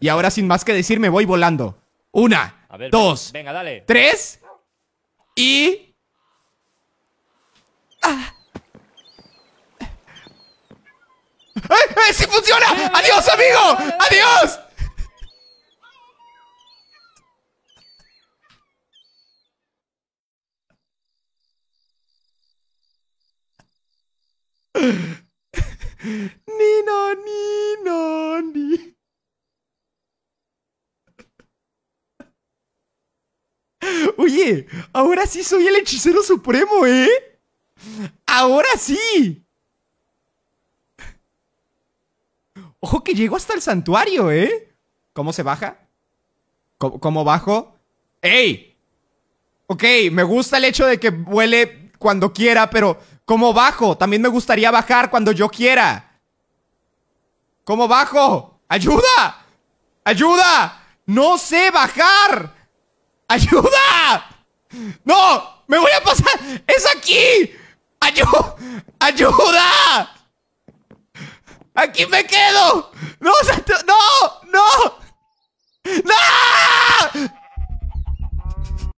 Y ahora, sin más que decir, me voy volando. Una, dos, tres y... ¡Ah! ¡Eh, eh sí funciona! ¡Adiós, amigo! ¡Adiós! Oye, ahora sí soy el hechicero supremo, ¿eh? Ahora sí. Ojo que llego hasta el santuario, ¿eh? ¿Cómo se baja? ¿Cómo, bajo? ¡Ey! Ok, me gusta el hecho de que huele cuando quiera, pero ¿cómo bajo? También me gustaría bajar cuando yo quiera. ¿Cómo bajo? ¡Ayuda! ¡Ayuda! ¡No sé bajar! ¡Ayuda! ¡No! ¡Me voy a pasar! ¡Es aquí! ¡Ayuda! ¡Ayuda! ¡Aquí me quedo! ¡No! ¡No!